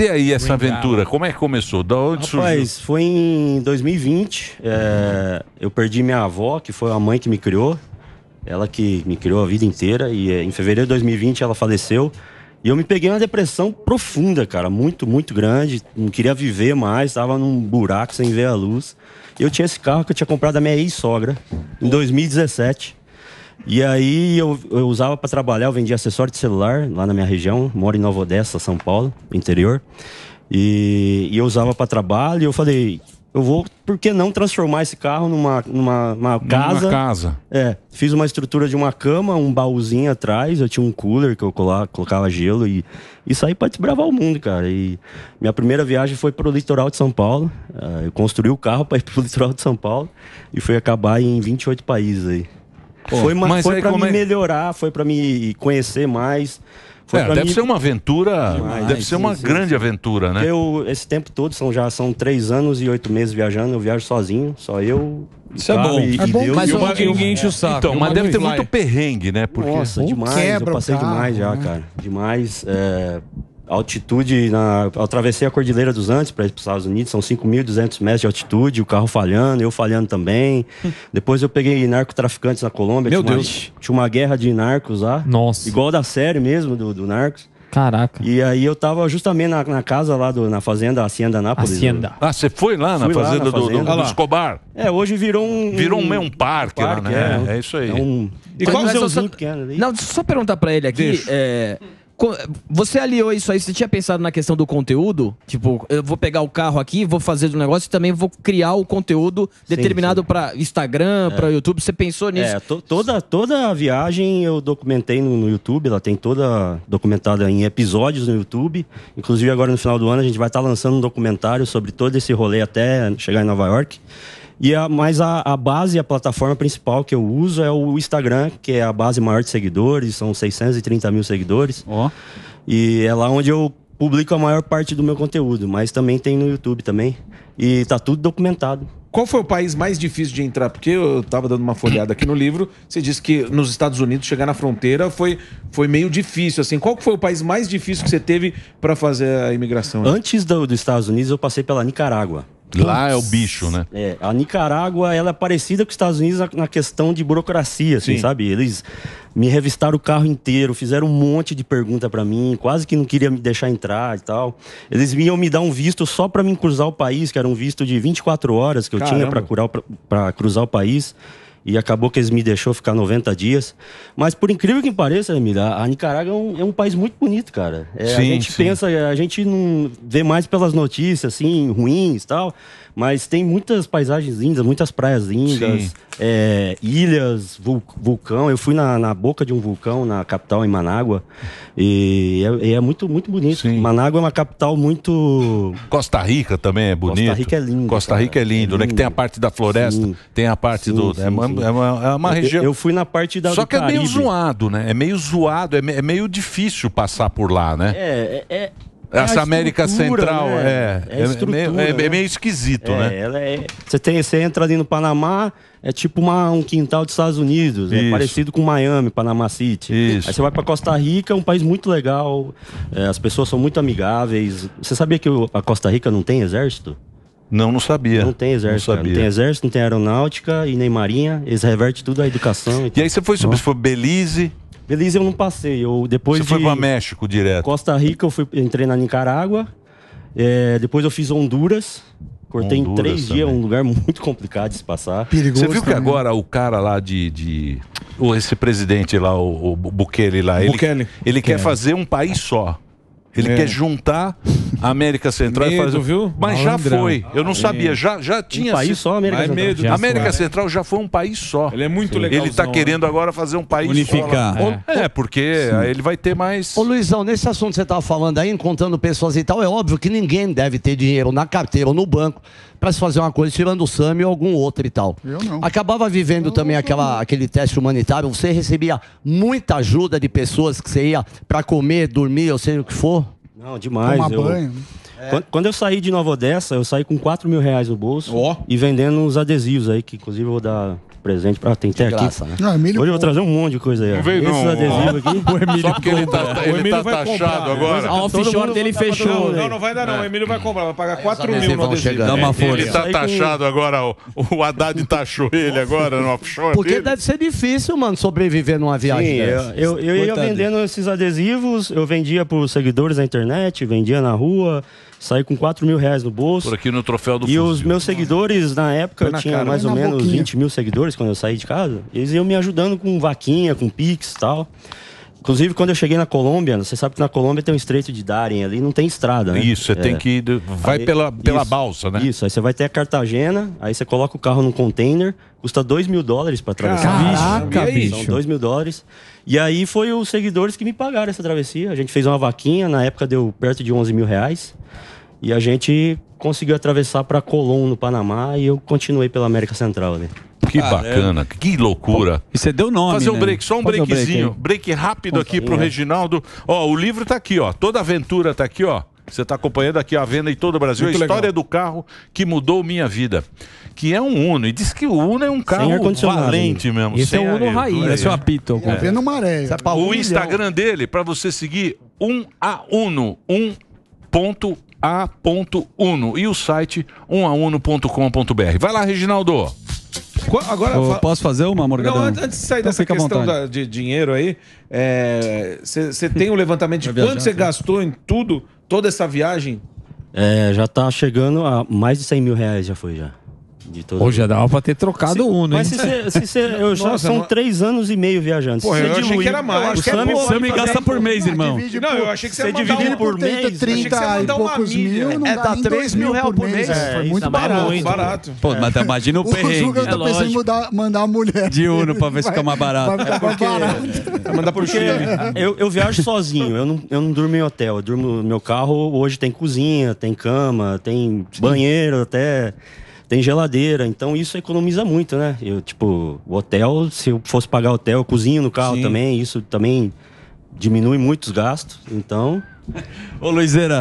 E aí essa aventura, como é que começou? Da onde Rapaz, surgiu? foi em 2020. É, eu perdi minha avó, que foi a mãe que me criou. Ela que me criou a vida inteira. E é, em fevereiro de 2020 ela faleceu. E eu me peguei uma depressão profunda, cara. Muito, muito grande. Não queria viver mais. estava num buraco sem ver a luz. Eu tinha esse carro que eu tinha comprado da minha ex-sogra em 2017. E aí eu, eu usava para trabalhar, eu vendia acessório de celular lá na minha região, moro em Nova Odessa, São Paulo, interior. E, e eu usava para trabalho e eu falei, eu vou, por que não transformar esse carro numa, numa, numa casa? Numa casa. É, fiz uma estrutura de uma cama, um baúzinho atrás, eu tinha um cooler que eu colava, colocava gelo e, e saí para desbravar o mundo, cara. E minha primeira viagem foi pro litoral de São Paulo. Ah, eu construí o carro para ir pro litoral de São Paulo e foi acabar em 28 países aí. Pô, foi uma, foi para me é... melhorar, foi para me conhecer mais. É, deve mim... ser uma aventura, Demais, deve ser uma sim, grande sim. aventura, né? Eu, esse tempo todo, são, já são três anos e oito meses viajando, eu viajo sozinho, só eu. Isso é bom. E, é bom, Deus, mas ninguém enche o saco. Então, mas deve ter vai. muito perrengue, né? Porque... Nossa, demais. Quebra, eu passei cara. demais já, cara. Demais. É, altitude, na, eu atravessei a Cordilheira dos Andes para ir para os Estados Unidos, são 5.200 metros de altitude, o carro falhando, eu falhando também. Depois eu peguei narcotraficantes na Colômbia. Meu tinha Deus! Uma, tinha uma guerra de narcos lá. Nossa! Igual da série mesmo, do, do Narcos. Caraca. E aí eu tava justamente na, na casa lá, do, na fazenda a Hacienda Nápoles. Hacienda. Ah, você foi lá na, fazenda, lá na fazenda, do, do, do Escobar? É, hoje virou um... Virou um, é um parque, lá, né? É, é, isso aí. É um... E qual museuzinho só... pequeno ali? Não, só perguntar pra ele aqui, é, você aliou isso aí, você tinha pensado na questão do conteúdo? Tipo, eu vou pegar o carro aqui, vou fazer um negócio e também vou criar o conteúdo determinado para Instagram, é. para YouTube. Você pensou é, nisso? É, to toda, toda a viagem eu documentei no, no, YouTube, ela tem toda documentada em episódios no YouTube. Inclusive agora no final do ano a gente vai estar tá lançando um documentário sobre todo esse rolê até chegar em Nova York. E a, mas a, a base, a plataforma principal que eu uso é o Instagram, que é a base maior de seguidores, são 630 mil seguidores. Ó. E é lá onde eu publico a maior parte do meu conteúdo, mas também tem no YouTube também. E tá tudo documentado. Qual foi o país mais difícil de entrar? Porque eu estava dando uma folhada aqui no livro. Você disse que nos Estados Unidos chegar na fronteira foi, foi meio difícil. Assim, qual foi o país mais difícil que você teve para fazer a imigração? Antes do, dos Estados Unidos, eu passei pela Nicarágua. Lá é o bicho, né? É, a Nicarágua, ela é parecida com os Estados Unidos na questão de burocracia, assim, Sim. sabe? Eles me revistaram o carro inteiro, fizeram um monte de pergunta para mim, quase que não queria me deixar entrar e tal. Eles vinham me dar um visto só para me cruzar o país, que era um visto de 24 horas que eu Caramba. tinha para cruzar o país e acabou que eles me deixou ficar 90 dias. Mas por incrível que pareça, Emília, a Nicarágua é um, é um, país muito bonito, cara. É, sim, a gente sim. pensa, a gente não vê mais pelas notícias, assim, ruins e tal, mas tem muitas paisagens lindas, muitas praias lindas, é, ilhas, vul, vulcão. Eu fui na, na, boca de um vulcão na capital, em Manágua, e é, é muito, muito bonito. Sim. Manágua é uma capital muito... Costa Rica também é bonito. Costa Rica é lindo. Costa Rica é lindo, é né? Que tem a parte da floresta, tem a parte do... É, é uma, é uma região. Eu, eu, fui na parte da. Só que é meio zoado, né? É meio zoado, é, me, é meio difícil passar por lá, né? É, é. é... é Essa América né? Central é é. Né? né? é, é, meio, né? é, meio, esquisito, né? Você, tem, você entra ali no Panamá, é tipo uma, um quintal dos Estados Unidos, né? parecido com Miami, Panama City. Isso. Aí você vai para Costa Rica, é um país muito legal, é, as pessoas são muito amigáveis. Você sabia que a Costa Rica não tem exército? Não, não sabia. Não tem exército. Não, não, tem exército, não tem aeronáutica e nem marinha. Eles revertem tudo a educação. E, e aí você foi, sobre, você foi Belize? Belize eu não passei. Eu, depois você de foi para México direto? Costa Rica, eu fui, entrei na Nicarágua. É, depois eu fiz Honduras. Cortei Honduras em três dias, um lugar muito complicado de se passar. Perigoso Você viu também. que agora o cara lá de. de esse presidente lá, o, o Bukele lá, Bukele. ele, ele Bukele. quer é? fazer um país só. Ele é. quer juntar América Central medo, faz... viu? Mas Malandrão. já foi. Eu não sabia. É. Já, já tinha. Um país só, América Central. Medo. Já América foi. Central já foi um país só. Ele é muito legal. Ele está né? querendo agora fazer um país Unificar. só. Unificar. É. é. porque aí eh, ele vai ter mais. Ô, Luizão, nesse assunto que você estava falando aí, encontrando pessoas e tal, é óbvio que ninguém deve ter dinheiro na carteira ou no banco para se fazer uma coisa, tirando o SAMI ou algum outro e tal. Eu não. Acabava vivendo também aquela, aquele teste humanitário, você recebia muita ajuda de pessoas que você ia para comer, dormir, ou seja o que for? Não, demais. Tomar eu... banho. É. Quando, eu saí de Nova Odessa, eu saí com 4 mil reais no bolso oh. e vendendo uns adesivos aí, que inclusive eu vou dar presente pra. Tem aqui. né? Não, Hoje eu vou trazer um monte de coisa aí. Não veio, não. Esses adesivos aqui. O Emílio Só porque ele tá, ele tá taxado comprar, agora. A offshore dele fechou. Não, não vai dar, não. É. O Emílio vai comprar, vai pagar 4 mil no adesivo. chegar. Ele tá taxado agora. O Haddad taxou ele agora no offshore. Porque deve ser difícil, mano, sobreviver numa viagem. Sim, eu, ia vendendo esses adesivos, eu vendia pros seguidores na internet, vendia na rua saí com 4 mil reais no bolso. Por aqui no troféu do E fuzil. os meus seguidores, na época, na eu tinha cara, mais né? ou menos boquinha. 20 mil seguidores quando eu saí de casa, eles iam me ajudando com vaquinha, com pix e tal. Inclusive, quando eu cheguei na Colômbia, você sabe que na Colômbia tem um estreito de Darien ali, não tem estrada, né? Isso, você é. tem que. Vai aí, pela, pela isso, balsa, né? Isso, aí você vai até Cartagena, aí você coloca o carro num container, custa 2 mil dólares para atravessar. Caraca, bicho! São 2 mil dólares. E aí foi os seguidores que me pagaram essa travessia. A gente fez uma vaquinha, na época deu perto de 11 mil reais. E a gente conseguiu atravessar para Colón, no Panamá, e eu continuei pela América Central ali. Né? Que bacana, que loucura. E você deu nome. Fazer um né? break, só um breakzinho. break, break, rápido aqui pro Reginaldo. Ó, o livro está aqui, ó. Toda aventura está aqui, ó. Você está acompanhando aqui a venda em todo o Brasil, Muito a história legal. do carro que mudou minha vida. Que é um Uno. E diz que o Uno é um carro valente mesmo. Esse é o Uno raiz. Né? Esse é, tá é né? o apito. É. Vendo maré. o Instagram dele, para você seguir, 1A Um 1.A.Uno. E o site 1A1.com.br. Vai lá, Reginaldo. Agora, Eu Posso fazer uma, Morgadão? Não, antes de sair então dessa questão da, de dinheiro aí, você é, tem o um levantamento de quanto você gastou em tudo, toda essa viagem? É, já tá chegando a mais de 100 mil reais, já foi já de todo Hoje dava pra ter trocado o Uno, hein? Mas se você. se cê, eu já Nossa, são não... três anos e meio viajando. Porra, eu achei que era mais. O Sami, é Sami né? gasta por mês, irmão. Não, eu achei que você dividindo por, por 30, mês. 30 achei que poucos milha. É, tá mil, não é, dá, 3 mil reais por mês. É, Foi muito tá barato. Muito. barato. Pô, mas é. tá, imagina o perrengue. O Juca tá né? pensando em mandar a mulher. De Uno pra ver se fica mais é, barato. É porque... mandar pro Chile. Eu viajo sozinho, eu não, eu não durmo em hotel. Eu durmo no meu carro, hoje tem cozinha, tem cama, tem banheiro até tem geladeira, então isso economiza muito, né? Eu, tipo, o hotel, se eu fosse pagar hotel, eu cozinho no carro Sim. também, isso também diminui muito os gastos, então... Ô, Luizera,